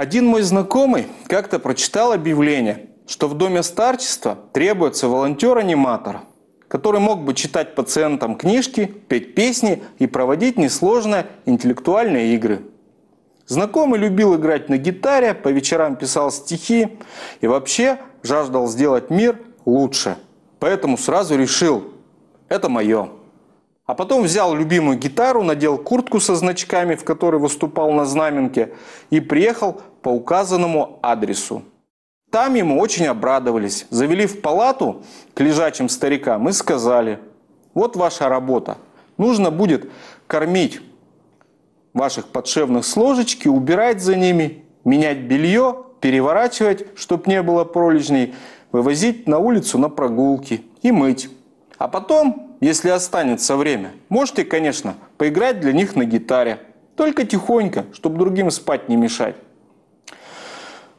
Один мой знакомый как-то прочитал объявление, что в доме старчества требуется волонтер-аниматор, который мог бы читать пациентам книжки, петь песни и проводить несложные интеллектуальные игры. Знакомый любил играть на гитаре, по вечерам писал стихи и вообще жаждал сделать мир лучше. Поэтому сразу решил – это мое. А потом взял любимую гитару, надел куртку со значками, в которой выступал на знаменке, и приехал по указанному адресу. Там ему очень обрадовались, завели в палату к лежачим старикам и сказали, вот ваша работа, нужно будет кормить ваших подшевных с ложечки, убирать за ними, менять белье, переворачивать, чтобы не было пролежней, вывозить на улицу на прогулки и мыть. А потом, если останется время, можете, конечно, поиграть для них на гитаре. Только тихонько, чтобы другим спать не мешать.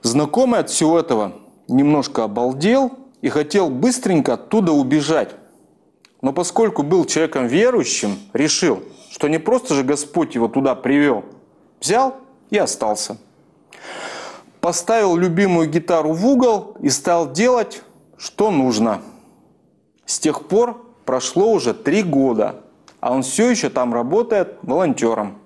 Знакомый от всего этого немножко обалдел и хотел быстренько оттуда убежать. Но поскольку был человеком верующим, решил, что не просто же Господь его туда привел. Взял и остался. Поставил любимую гитару в угол и стал делать, что нужно – с тех пор прошло уже три года, а он все еще там работает волонтером.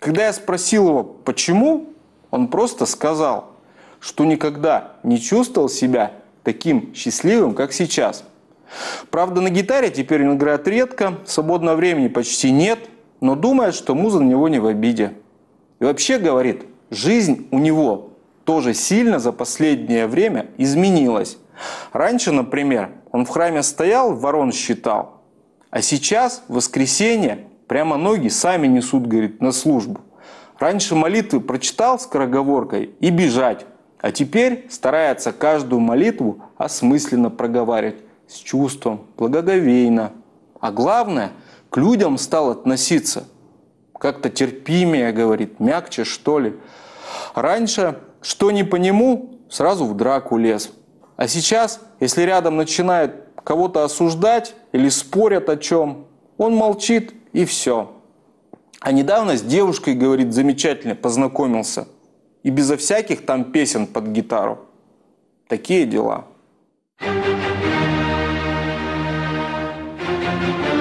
Когда я спросил его, почему, он просто сказал, что никогда не чувствовал себя таким счастливым, как сейчас. Правда, на гитаре теперь он играет редко, свободного времени почти нет, но думает, что муза на него не в обиде. И вообще, говорит, жизнь у него тоже сильно за последнее время изменилась. Раньше, например, он в храме стоял, ворон считал. А сейчас, в воскресенье, прямо ноги сами несут, говорит, на службу. Раньше молитвы прочитал скороговоркой и бежать. А теперь старается каждую молитву осмысленно проговаривать, с чувством, благоговейно. А главное, к людям стал относиться. Как-то терпимее, говорит, мягче, что ли. Раньше, что не по нему, сразу в драку лез. А сейчас, если рядом начинают кого-то осуждать или спорят о чем, он молчит и все. А недавно с девушкой, говорит, замечательно познакомился. И безо всяких там песен под гитару. Такие дела. Thank you.